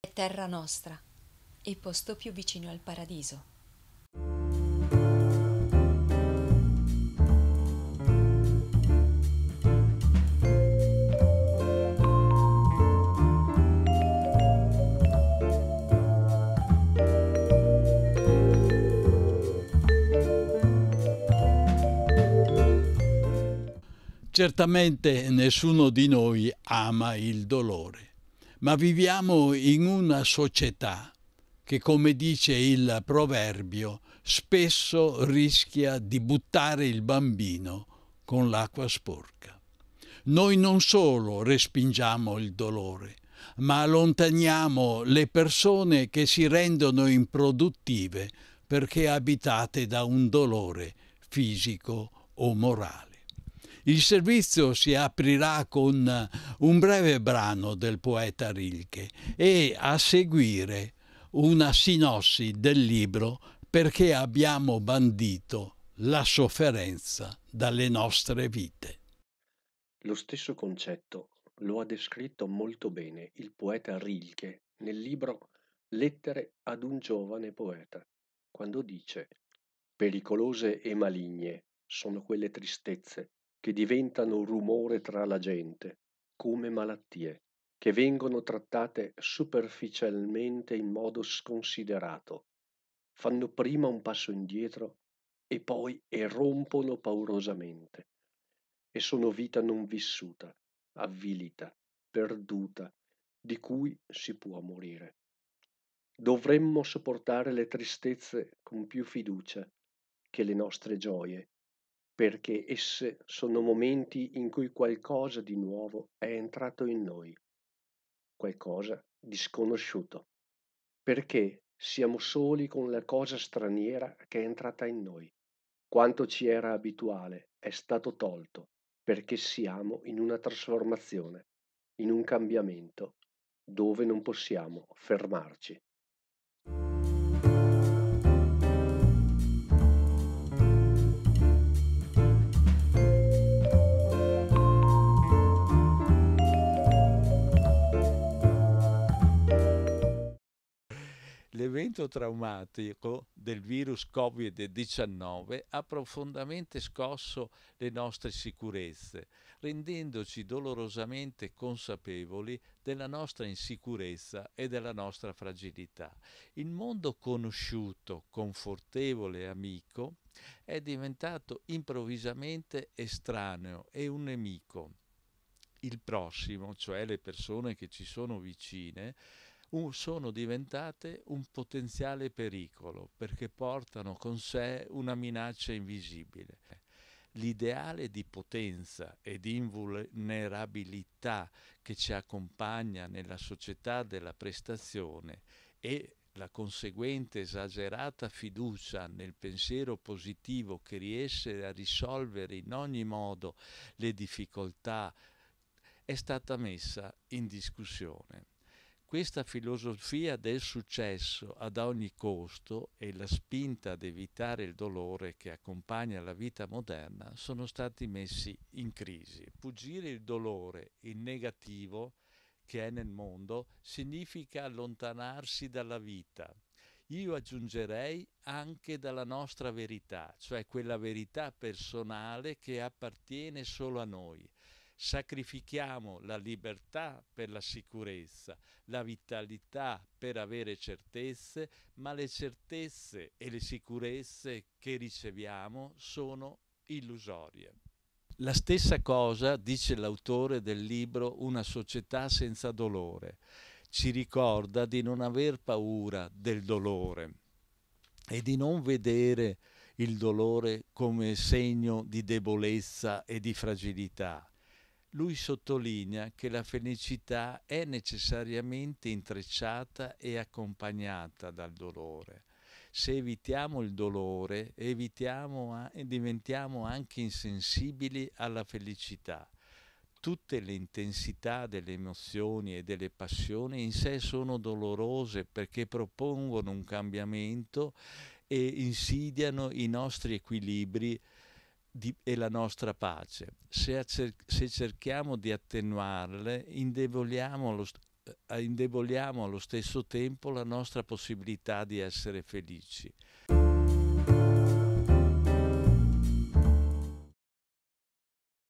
è terra nostra, il posto più vicino al paradiso. Certamente nessuno di noi ama il dolore ma viviamo in una società che, come dice il proverbio, spesso rischia di buttare il bambino con l'acqua sporca. Noi non solo respingiamo il dolore, ma allontaniamo le persone che si rendono improduttive perché abitate da un dolore fisico o morale. Il servizio si aprirà con un breve brano del poeta Rilke e a seguire una sinossi del libro perché abbiamo bandito la sofferenza dalle nostre vite. Lo stesso concetto lo ha descritto molto bene il poeta Rilke nel libro Lettere ad un giovane poeta, quando dice Pericolose e maligne sono quelle tristezze che diventano rumore tra la gente, come malattie, che vengono trattate superficialmente in modo sconsiderato. Fanno prima un passo indietro e poi erompono paurosamente. E sono vita non vissuta, avvilita, perduta, di cui si può morire. Dovremmo sopportare le tristezze con più fiducia che le nostre gioie perché esse sono momenti in cui qualcosa di nuovo è entrato in noi, qualcosa di sconosciuto, perché siamo soli con la cosa straniera che è entrata in noi. Quanto ci era abituale è stato tolto perché siamo in una trasformazione, in un cambiamento, dove non possiamo fermarci. l'evento traumatico del virus Covid-19 ha profondamente scosso le nostre sicurezze, rendendoci dolorosamente consapevoli della nostra insicurezza e della nostra fragilità. Il mondo conosciuto, confortevole e amico è diventato improvvisamente estraneo e un nemico. Il prossimo, cioè le persone che ci sono vicine, uh, sono diventate un potenziale pericolo perché portano con sé una minaccia invisibile. L'ideale di potenza e di invulnerabilità che ci accompagna nella società della prestazione e la conseguente esagerata fiducia nel pensiero positivo che riesce a risolvere in ogni modo le difficoltà è stata messa in discussione. Questa filosofia del successo ad ogni costo e la spinta ad evitare il dolore che accompagna la vita moderna sono stati messi in crisi. Fuggire il dolore, il negativo che è nel mondo, significa allontanarsi dalla vita. Io aggiungerei anche dalla nostra verità, cioè quella verità personale che appartiene solo a noi sacrifichiamo la libertà per la sicurezza, la vitalità per avere certezze, ma le certezze e le sicurezze che riceviamo sono illusorie. La stessa cosa dice l'autore del libro Una società senza dolore. Ci ricorda di non aver paura del dolore e di non vedere il dolore come segno di debolezza e di fragilità, lui sottolinea che la felicità è necessariamente intrecciata e accompagnata dal dolore. Se evitiamo il dolore, evitiamo e diventiamo anche insensibili alla felicità. Tutte le intensità delle emozioni e delle passioni in sé sono dolorose perché propongono un cambiamento e insidiano i nostri equilibri di, e la nostra pace. Se, acer- se cerchiamo di attenuarle, indeboliamo allo, eh, indeboliamo allo stesso tempo la nostra possibilità di essere felici.